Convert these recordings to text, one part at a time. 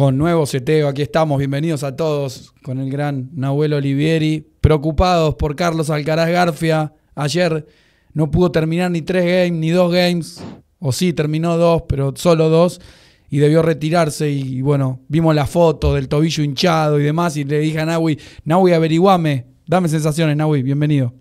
con nuevo seteo. Aquí estamos, bienvenidos a todos con el gran Nahuel Olivieri. Preocupados por Carlos Alcaraz Garfia. Ayer no pudo terminar ni tres games, ni dos games. O sí, terminó dos, pero solo dos. Y debió retirarse. Y, bueno, vimos la foto del tobillo hinchado y demás. Y le dije a Nahui, Nahui, averiguame. Dame sensaciones, Nahui. Bienvenido.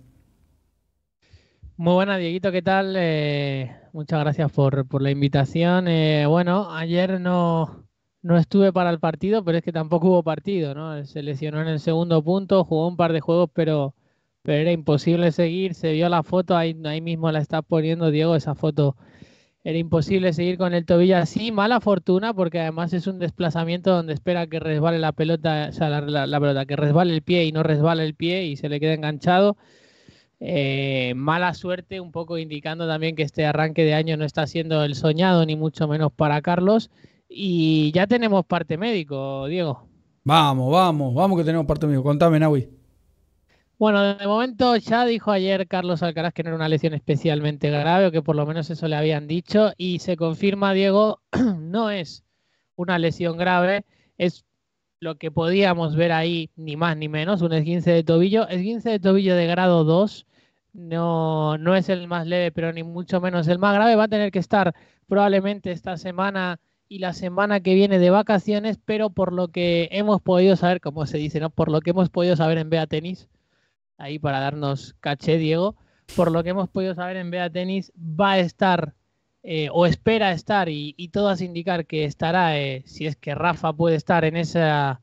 Muy buena Dieguito, ¿qué tal? Eh, muchas gracias por, la invitación. Eh, bueno, ayer no, no estuve para el partido, pero es que tampoco hubo partido, ¿no? Se lesionó en el segundo punto, jugó un par de juegos, pero, pero era imposible seguir. Se vio la foto, ahí, mismo la está poniendo Diego, esa foto. Era imposible seguir con el tobillo así, mala fortuna, porque además es un desplazamiento donde espera que resbale la pelota, o sea, la, pelota, que resbale el pie y no resbale el pie y se le queda enganchado. Eh, mala suerte, un poco indicando también que este arranque de año no está siendo el soñado, ni mucho menos para Carlos y ya tenemos parte médico, Diego. Vamos, vamos, vamos que tenemos parte médico. Contame, Nahui. Bueno, de momento ya dijo ayer Carlos Alcaraz que no era una lesión especialmente grave, o que por lo menos eso le habían dicho, y se confirma, Diego, no es una lesión grave, es lo que podíamos ver ahí, ni más ni menos, un esguince de tobillo. Esguince de tobillo de grado 2, no, no es el más leve, pero ni mucho menos el más grave. Va a tener que estar probablemente esta semana y la semana que viene de vacaciones, pero por lo que hemos podido saber, como se dice, ¿no? Por lo que hemos podido saber en Bea Tenis, ahí para darnos caché, Diego, por lo que hemos podido saber en Bea Tenis, va a estar eh, o espera estar y, todas indicar que estará, eh, si es que Rafa puede estar en esa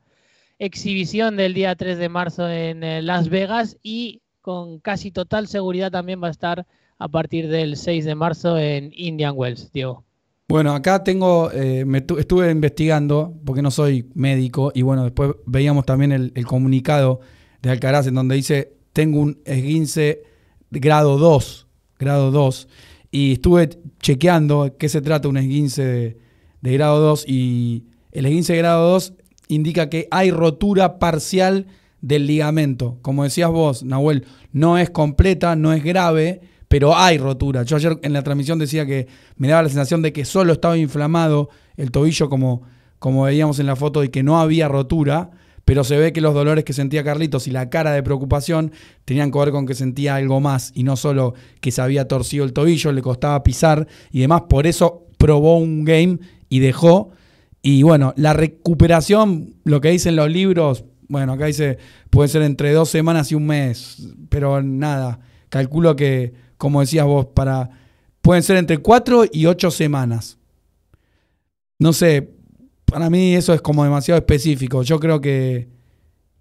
exhibición del día 3 de marzo en eh, Las Vegas y con casi total seguridad también va a estar a partir del 6 de marzo en Indian Wells, Diego. Bueno, acá tengo, eh, estuve investigando, porque no soy médico, y bueno, después veíamos también el, comunicado de Alcaraz en donde dice, tengo un esguince grado 2, grado 2, y estuve chequeando qué se trata un esguince de, grado 2, y el esguince de grado 2 indica que hay rotura parcial del ligamento. Como decías vos, Nahuel, no es completa, no es grave, pero hay rotura. Yo ayer en la transmisión decía que me daba la sensación de que solo estaba inflamado el tobillo como, como veíamos en la foto y que no había rotura, pero se ve que los dolores que sentía Carlitos y la cara de preocupación tenían que ver con que sentía algo más y no solo que se había torcido el tobillo, le costaba pisar y demás, por eso probó un game y dejó. Y bueno, la recuperación, lo que dicen los libros, bueno, acá dice, puede ser entre dos semanas y un mes, pero nada, calculo que como decías vos, para, pueden ser entre cuatro y ocho semanas. No sé, para mí eso es como demasiado específico. Yo creo que,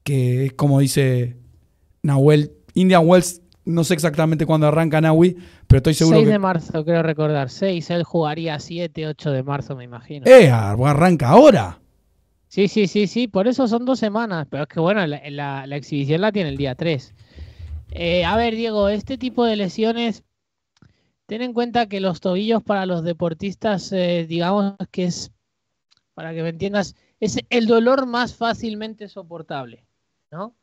que es como dice Nahuel, Indian Wells, no sé exactamente cuándo arranca Nahui, pero estoy seguro 6 de marzo, creo recordar. 6, él jugaría 7, 8 de marzo, me imagino. ¡Eh! Arranca ahora. Sí, sí, sí, sí, por eso son dos semanas, pero es que bueno, la, la exhibición la tiene el día 3. Eh, a ver, Diego, este tipo de lesiones, ten en cuenta que los tobillos para los deportistas, eh, digamos que es, para que me entiendas, es el dolor más fácilmente soportable, ¿no?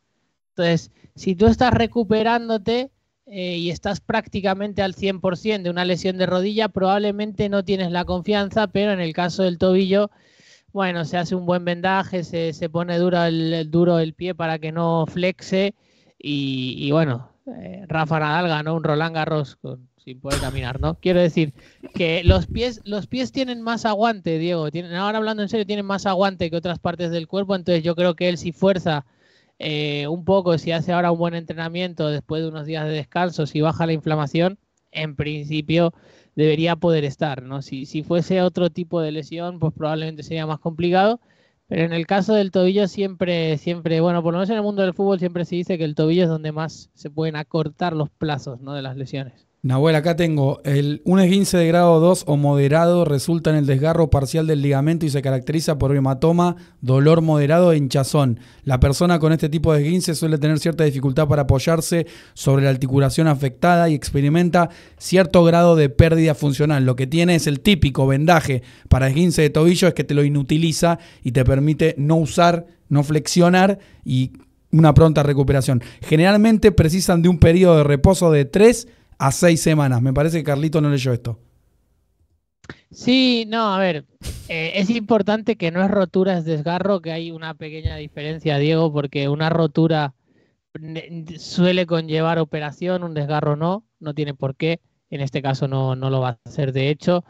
Entonces, si tú estás recuperándote eh, y estás prácticamente al 100% de una lesión de rodilla, probablemente no tienes la confianza, pero en el caso del tobillo, bueno, se hace un buen vendaje, se, se pone duro el, duro el pie para que no flexe y, bueno, eh, Rafa Nadal ganó un Roland Garros sin poder caminar, ¿no? Quiero decir que los pies, los pies tienen más aguante, Diego. Tienen, ahora hablando en serio, tienen más aguante que otras partes del cuerpo. Entonces yo creo que él si fuerza eh, un poco, si hace ahora un buen entrenamiento después de unos días de descanso, si baja la inflamación, en principio debería poder estar, ¿no? Si, si fuese otro tipo de lesión, pues probablemente sería más complicado. Pero en el caso del tobillo siempre, siempre, bueno, por lo menos en el mundo del fútbol siempre se dice que el tobillo es donde más se pueden acortar los plazos ¿no? de las lesiones. Nahuel, acá tengo. El, un esguince de grado 2 o moderado resulta en el desgarro parcial del ligamento y se caracteriza por hematoma, dolor moderado e hinchazón. La persona con este tipo de esguince suele tener cierta dificultad para apoyarse sobre la articulación afectada y experimenta cierto grado de pérdida funcional. Lo que tiene es el típico vendaje para esguince de tobillo, es que te lo inutiliza y te permite no usar, no flexionar y una pronta recuperación. Generalmente precisan de un periodo de reposo de 3 a seis semanas. Me parece que Carlito no leyó esto. Sí, no, a ver, eh, es importante que no es rotura, es desgarro, que hay una pequeña diferencia, Diego, porque una rotura suele conllevar operación, un desgarro no, no tiene por qué, en este caso no, no lo va a hacer de hecho.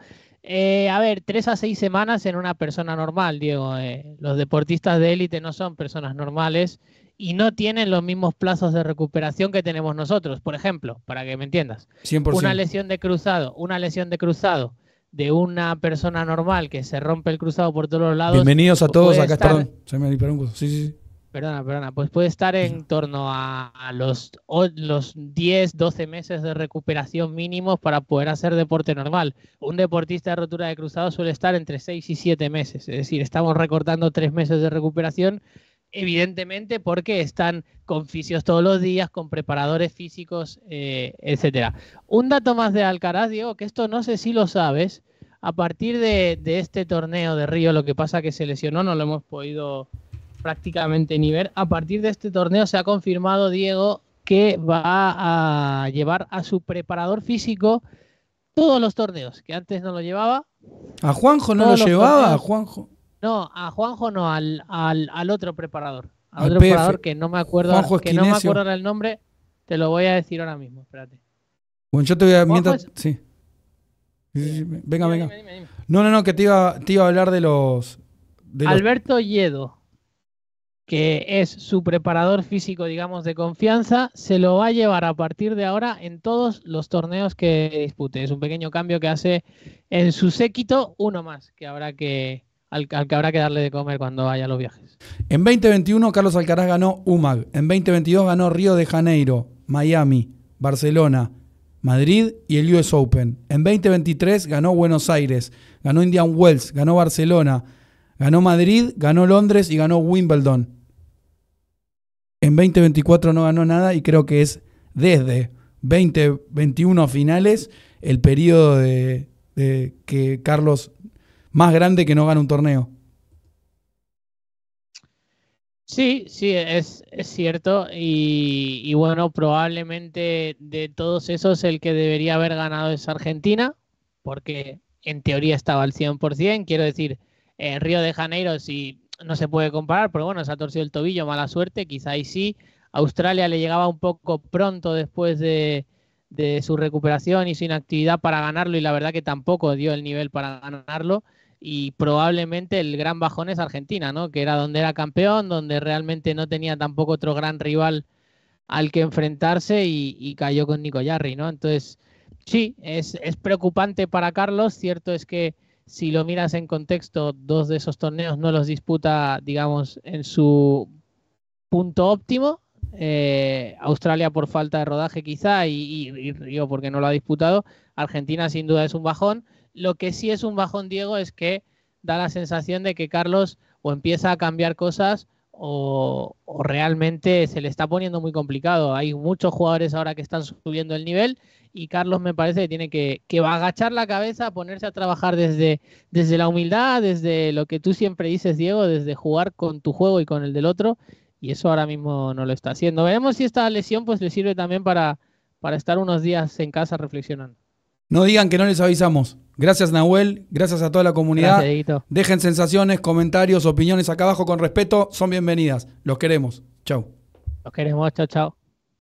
Eh, a ver, tres a seis semanas en una persona normal, Diego. Eh. los deportistas de élite no son personas normales y no tienen los mismos plazos de recuperación que tenemos nosotros. Por ejemplo, para que me entiendas, 100%. una lesión de cruzado, una lesión de cruzado de una persona normal que se rompe el cruzado por todos los lados. Bienvenidos a pues todos, acá perdón, se me sí, sí, sí. Perdona, perdona, pues puede estar en torno a, los, los 10, 12 meses de recuperación mínimos para poder hacer deporte normal. Un deportista de rotura de cruzado suele estar entre 6 y 7 meses, es decir, estamos recortando 3 meses de recuperación, evidentemente porque están con fisios todos los días, con preparadores físicos, eh, etcétera. Un dato más de Alcaraz, Diego, que esto no sé si lo sabes, a partir de, este torneo de Río, lo que pasa que se lesionó, no lo hemos podido prácticamente ni ver, A partir de este torneo se ha confirmado, Diego, que va a llevar a su preparador físico todos los torneos, que antes no lo llevaba. ¿A Juanjo no lo llevaba? ¿A Juanjo? No, a Juanjo no, al, al, otro preparador. Al, otro preparador que no me acuerdo que no me acuerdo el nombre, te lo voy a decir ahora mismo, espérate. Bueno, te voy sí. Venga, venga. No, no, no, que te iba, te iba a hablar de los... Alberto Yedo que es su preparador físico, digamos, de confianza, se lo va a llevar a partir de ahora en todos los torneos que dispute. Es un pequeño cambio que hace en su séquito, uno más que habrá que, al, que habrá que darle de comer cuando vaya a los viajes. En 2021, Carlos Alcaraz ganó UMAG. En 2022 ganó Río de Janeiro, Miami, Barcelona, Madrid y el US Open. En 2023 ganó Buenos Aires, ganó Indian Wells, ganó Barcelona Ganó Madrid, ganó Londres y ganó Wimbledon. En 2024 no ganó nada y creo que es desde 2021 finales el periodo de, que Carlos más grande que no gana un torneo. Sí, sí, es, cierto. Y, y, bueno, probablemente de todos esos el que debería haber ganado es Argentina, porque en teoría estaba al 100%. Quiero decir, en Río de Janeiro si no se puede comparar, pero bueno, se ha torcido el tobillo, mala suerte, quizá ahí sí. Australia le llegaba un poco pronto después de, de su recuperación y su inactividad para ganarlo y la verdad que tampoco dio el nivel para ganarlo y probablemente el gran bajón es Argentina, ¿no? Que era donde era campeón, donde realmente no tenía tampoco otro gran rival al que enfrentarse y, cayó con Nico Yarri, ¿no? Entonces, sí, es, preocupante para Carlos, cierto es que si lo miras en contexto, dos de esos torneos no los disputa, digamos, en su punto óptimo. Eh, Australia por falta de rodaje quizá y, y, y, Río porque no lo ha disputado. Argentina sin duda es un bajón. Lo que sí es un bajón, Diego, es que da la sensación de que Carlos o empieza a cambiar cosas o, realmente se le está poniendo muy complicado. Hay muchos jugadores ahora que están subiendo el nivel y Carlos me parece que tiene que, que agachar la cabeza, ponerse a trabajar desde, desde la humildad, desde lo que tú siempre dices, Diego, desde jugar con tu juego y con el del otro. Y eso ahora mismo no lo está haciendo. Veremos si esta lesión pues le sirve también para, para estar unos días en casa reflexionando. No digan que no les avisamos. Gracias Nahuel, gracias a toda la comunidad. Dejen sensaciones, comentarios, opiniones acá abajo con respeto, son bienvenidas. Los queremos. Chau. Los queremos, Chau, chao.